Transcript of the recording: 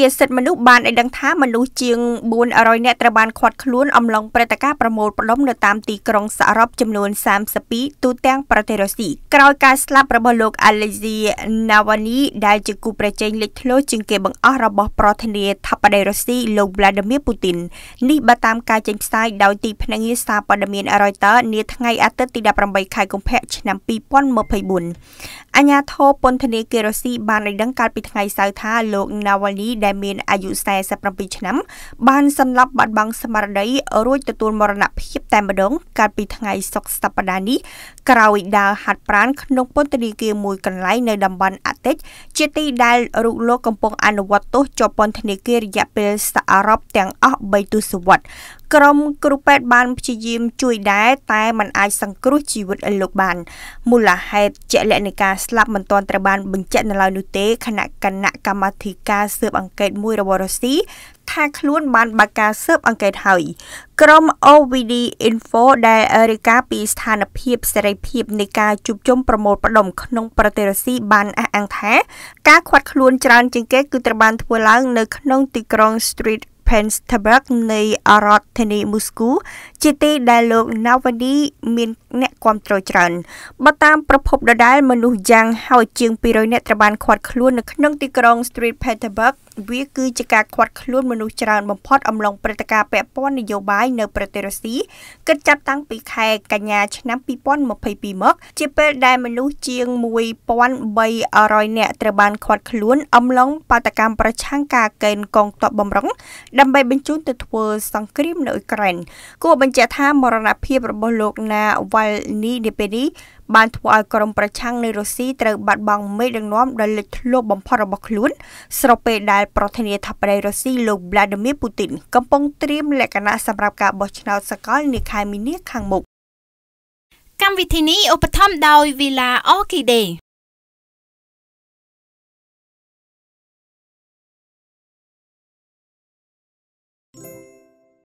ពារសិទ្ធិមនុស្សបានឲ្យដឹងថាមនុស្សជាង400នាក់ត្រូវបានឃាត់ខ្លួនអំឡុងព្រឹត្តិការណ៍ប្រមូលផ្ដុំនៅតាមទីក្រុងសអរបចំនួន32ទូទាំងប្រទេសរុស្ស៊ីក្រោយការស្លាប់របស់លោក Alexei Navalny ដែលជាគូប្រជែងលេចធ្លោជាងគេបង្អស់របស់ប្រធានាធិបតីរុស្ស៊ីលោក Vladimir Putin នេះបើតាមការចេញផ្សាយដោយទីភ្នាក់ងារសារព័ត៌មាន Reuters នាថ្ងៃអាទិត្យទី18ខែកុម្ភៈឆ្នាំ2024អាញាធរពន្ធនាគាររុស្ស៊ីបានឲ្យដឹងកាលពីថ្ងៃសៅរ៍ថាលោក Navalny ដែលដែលមានអាយុ47ឆ្នាំ បានសន្លប់បាត់បង់ស្មារតីរួចទទួលមរណភាពតែម្ដងកាលពីថ្ងៃសុក្រសប្តាហ៍នេះក្រោយដើរហាត់ប្រាណក្នុងពន្ធនាគារមួយកន្លែងនៅតំបន់អាតិច ជាទីដែលរុកលោកកំពុងអនុវត្តទោសជាប់ពន្ធនាគាររយៈពេលសអរ៉ុបទាំងអស់3ទសវត្សរ៍ក្រុមគ្រូពេទ្យបានព្យាយាមជួយដែរតែมันអាចសង្គ្រោះជីវិតលោកបានមូលហេតុជាក់លាក់នៃការស្លាប់មិនទាន់ត្រូវបានបញ្ជាក់នៅឡើយនោះទេគណៈគណៈកម្មាធិការស៊ើបអង្កេតមួយរបស់រុស្ស៊ីថាខ្លួនបានបើកការស៊ើបអង្កេតហើយក្រុម OVD Info ដែលរាយការណ៍ពីស្ថានភាពសេរីភាពនៃការជួបជុំប្រមូលផ្ដុំក្នុងប្រទេសរុស្ស៊ីបានអះអាងថាការខ្វាត់ខ្លួនច្រើនជាងគេគឺត្រូវបានធ្វើឡើងនៅក្នុងទីក្រុង Street Petersburg នៃរដ្ឋធានីមូស្គូជាទីដែលលោក Navalny មានអ្នកគ្រប់គ្រងច្រើនបើតាម ប្រភពដដែលមនុស្សយ៉ាងហោចជាង200នាក់ត្រូវបានឃាត់ខ្លួននៅក្នុងទីក្រុង Street Petersburg វា គឺជាការឃាត់ខ្លួនមនុស្សច្រើនបំផុតអំឡុងព្រឹត្តិការណ៍ពាក់ព័ន្ធនយោបាយនៅប្រទេសរុស្ស៊ីគិតចាប់តាំងពីខែកញ្ញាឆ្នាំ2022មក ជាពេលដែលមនុស្សជាង1300នាក់ត្រូវបានឃាត់ខ្លួន អំឡុងបាតកម្មប្រឆាំងការកេណ្ឌកងទ័ពបំរុងដើម្បីបញ្ជូនទៅធ្វើសសង្គ្រាមនៅអ៊ុយក្រែនគួរបញ្ជាក់ថាមរណភាពរបស់លោកណាវ៉ាល់នីនេះពេលនេះបានធ្វើឲ្យក្រុមប្រឆាំងនៃរុស្ស៊ីត្រូវបាត់បង់មេដឹកនាំដ៏លេចធ្លោបំផុតរបស់ខ្លួន ស្របពេលដែល ប្រធានាធិបតីរុស្ស៊ីលោក Vladimir Putin កំពុងត្រៀមលក្ខណៈសម្រាប់ការបោះឆ្នោតសកលនាខែមីនាខាងមុខកម្មវិធីនេះឧបត្ថម្ភដោយ Villa Orchidee